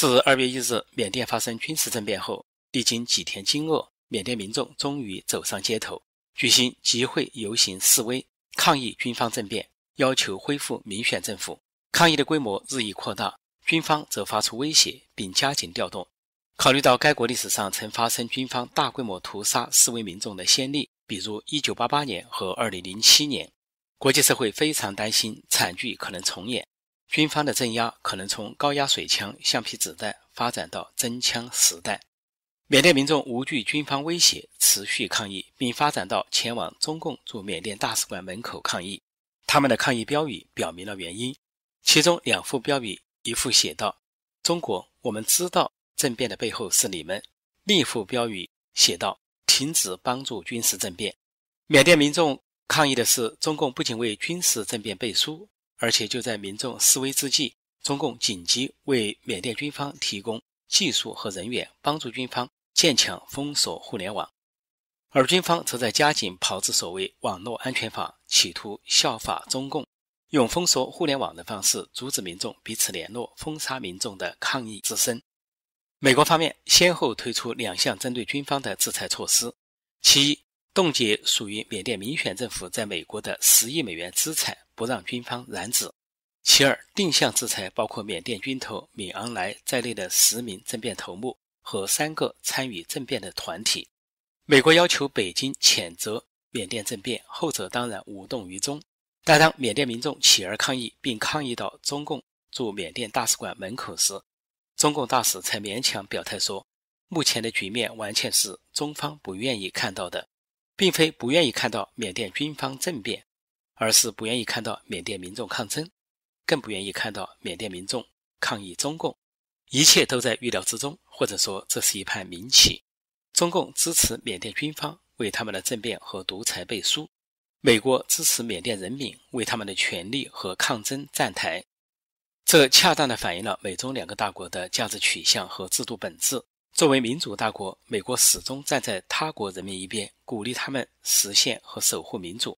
自二月一日缅甸发生军事政变后，历经几天惊愕，缅甸民众终于走上街头，举行集会、游行、示威，抗议军方政变，要求恢复民选政府。抗议的规模日益扩大，军方则发出威胁并加紧调动。考虑到该国历史上曾发生军方大规模屠杀示威民众的先例，比如一九八八年和二零零七年，国际社会非常担心惨剧可能重演。军方的镇压可能从高压水枪、橡皮子弹发展到真枪实弹。缅甸民众无惧军方威胁，持续抗议，并发展到前往中共驻缅甸大使馆门口抗议。他们的抗议标语表明了原因，其中两副标语，一副写道：“中国，我们知道政变的背后是你们。”另一副标语写道：“停止帮助军事政变。”缅甸民众抗议的是，中共不仅为军事政变背书。而且就在民众示威之际，中共紧急为缅甸军方提供技术和人员，帮助军方建墙封锁互联网，而军方则在加紧炮制所谓《网络安全法》，企图效法中共，用封锁互联网的方式阻止民众彼此联络、封杀民众的抗议之声。美国方面先后推出两项针对军方的制裁措施，其一冻结属于缅甸民选政府在美国的十亿美元资产。不让军方染指。其二，定向制裁包括缅甸军头敏昂莱在内的十名政变头目和三个参与政变的团体。美国要求北京谴责缅甸政变，后者当然无动于衷。但当缅甸民众起而抗议，并抗议到中共驻缅甸大使馆门口时，中共大使才勉强表态说，目前的局面完全是中方不愿意看到的，并非不愿意看到缅甸军方政变。而是不愿意看到缅甸民众抗争，更不愿意看到缅甸民众抗议中共。一切都在预料之中，或者说，这是一盘明棋。中共支持缅甸军方为他们的政变和独裁背书，美国支持缅甸人民为他们的权利和抗争站台。这恰当地反映了美中两个大国的价值取向和制度本质。作为民主大国，美国始终站在他国人民一边，鼓励他们实现和守护民主。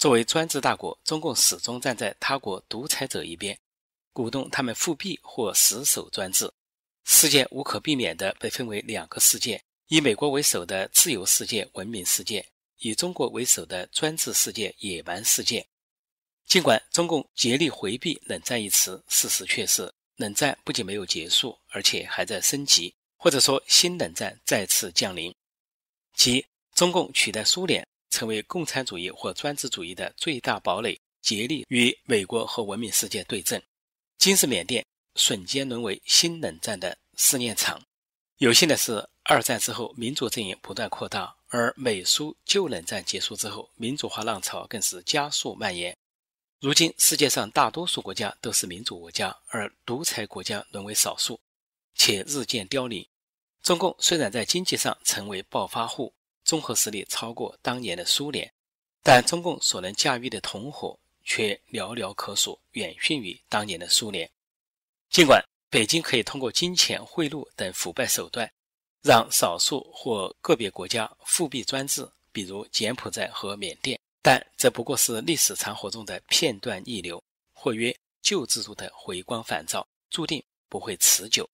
作为专制大国，中共始终站在他国独裁者一边，鼓动他们复辟或死守专制。世界无可避免地被分为两个世界：以美国为首的自由世界、文明世界；以中国为首的专制世界、野蛮世界。尽管中共竭力回避“冷战”一词，事实却是，冷战不仅没有结束，而且还在升级，或者说新冷战再次降临，即中共取代苏联。成为共产主义或专制主义的最大堡垒，竭力与美国和文明世界对阵。今日缅甸瞬间沦为新冷战的试验场。有幸的是，二战之后民主阵营不断扩大，而美苏旧冷战结束之后，民主化浪潮更是加速蔓延。如今世界上大多数国家都是民主国家，而独裁国家沦为少数，且日渐凋零。中共虽然在经济上成为暴发户。综合实力超过当年的苏联，但中共所能驾驭的同伙却寥寥可数，远逊于当年的苏联。尽管北京可以通过金钱贿赂等腐败手段，让少数或个别国家复辟专制，比如柬埔寨和缅甸，但这不过是历史长河中的片段逆流，或曰旧制度的回光返照，注定不会持久。